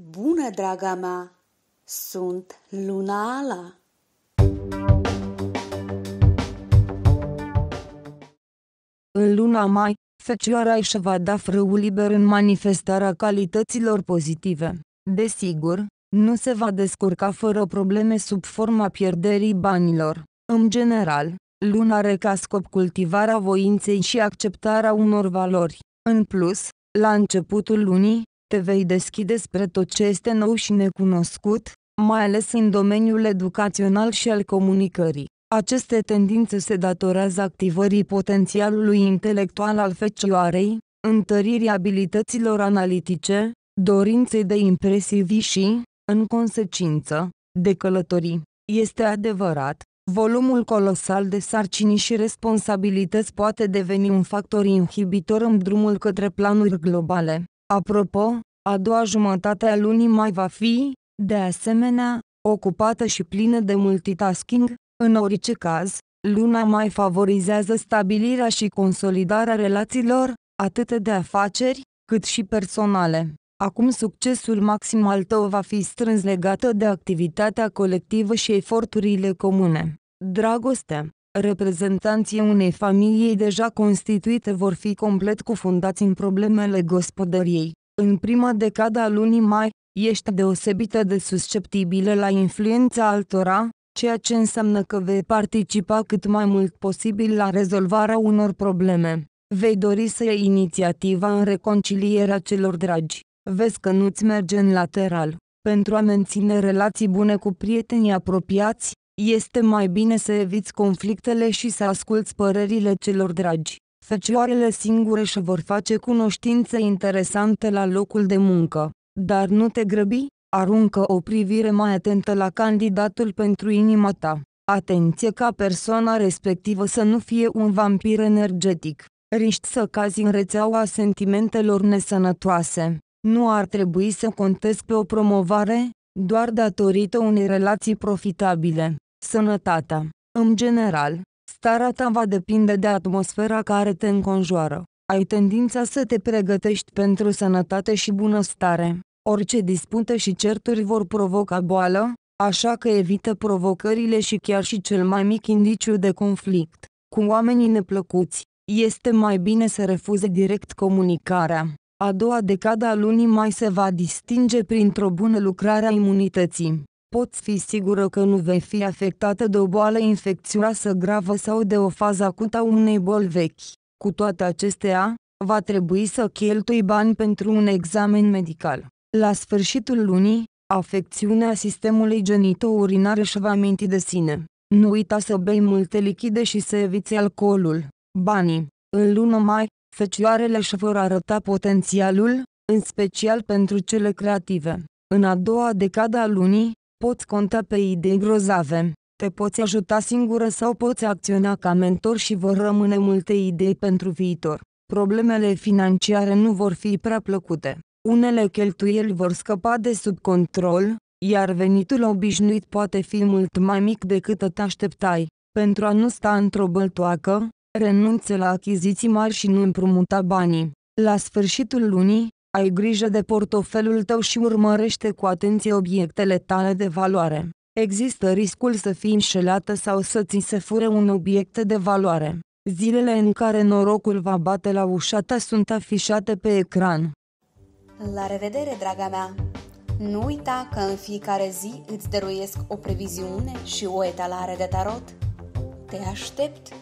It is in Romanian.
Bună, draga mea! Sunt Luna Ala! În luna mai, Fecioara își va da frâul liber în manifestarea calităților pozitive. Desigur, nu se va descurca fără probleme sub forma pierderii banilor. În general, luna are ca scop cultivarea voinței și acceptarea unor valori. În plus, la începutul lunii, te vei deschide spre tot ce este nou și necunoscut, mai ales în domeniul educațional și al comunicării. Aceste tendințe se datorează activării potențialului intelectual al fecioarei, întăririi abilităților analitice, dorinței de impresivi și, în consecință, de călătorii. Este adevărat, volumul colosal de sarcini și responsabilități poate deveni un factor inhibitor în drumul către planuri globale. Apropo, a doua jumătate a lunii mai va fi, de asemenea, ocupată și plină de multitasking, în orice caz, luna mai favorizează stabilirea și consolidarea relațiilor, atât de afaceri, cât și personale. Acum succesul maxim al tău va fi strâns legată de activitatea colectivă și eforturile comune. Dragoste Reprezentanții unei familii deja constituite vor fi complet cufundați în problemele gospodăriei. În prima decadă a lunii mai, ești deosebită de susceptibilă la influența altora, ceea ce înseamnă că vei participa cât mai mult posibil la rezolvarea unor probleme. Vei dori să iei inițiativa în reconcilierea celor dragi. Vezi că nu-ți merge în lateral. Pentru a menține relații bune cu prietenii apropiați, este mai bine să eviți conflictele și să asculți părerile celor dragi. Fecioarele singure și vor face cunoștințe interesante la locul de muncă. Dar nu te grăbi, aruncă o privire mai atentă la candidatul pentru inima ta. Atenție ca persoana respectivă să nu fie un vampir energetic. Riști să cazi în rețeaua sentimentelor nesănătoase. Nu ar trebui să contezi pe o promovare, doar datorită unei relații profitabile. Sănătatea. În general, Starea ta va depinde de atmosfera care te înconjoară. Ai tendința să te pregătești pentru sănătate și bunăstare. Orice dispută și certuri vor provoca boală, așa că evită provocările și chiar și cel mai mic indiciu de conflict. Cu oamenii neplăcuți, este mai bine să refuze direct comunicarea. A doua decada a lunii mai se va distinge printr-o bună lucrare a imunității poți fi sigură că nu vei fi afectată de o boală infecțioasă gravă sau de o fază acută a unei boli vechi. Cu toate acestea, va trebui să cheltui bani pentru un examen medical. La sfârșitul lunii, afecțiunea sistemului genito-urinar își va minti de sine. Nu uita să bei multe lichide și să eviți alcoolul. Banii. În luna mai, fecioarele își vor arăta potențialul, în special pentru cele creative. În a doua decadă a lunii, Poți conta pe idei grozave, te poți ajuta singură sau poți acționa ca mentor și vor rămâne multe idei pentru viitor. Problemele financiare nu vor fi prea plăcute. Unele cheltuieli vor scăpa de sub control, iar venitul obișnuit poate fi mult mai mic decât te așteptai. Pentru a nu sta într-o băltoacă, renunță la achiziții mari și nu împrumuta banii. La sfârșitul lunii, ai grijă de portofelul tău și urmărește cu atenție obiectele tale de valoare. Există riscul să fii înșelată sau să ți se fure un obiect de valoare. Zilele în care norocul va bate la ușa ta sunt afișate pe ecran. La revedere, draga mea! Nu uita că în fiecare zi îți dăruiesc o previziune și o etalare de tarot. Te aștept!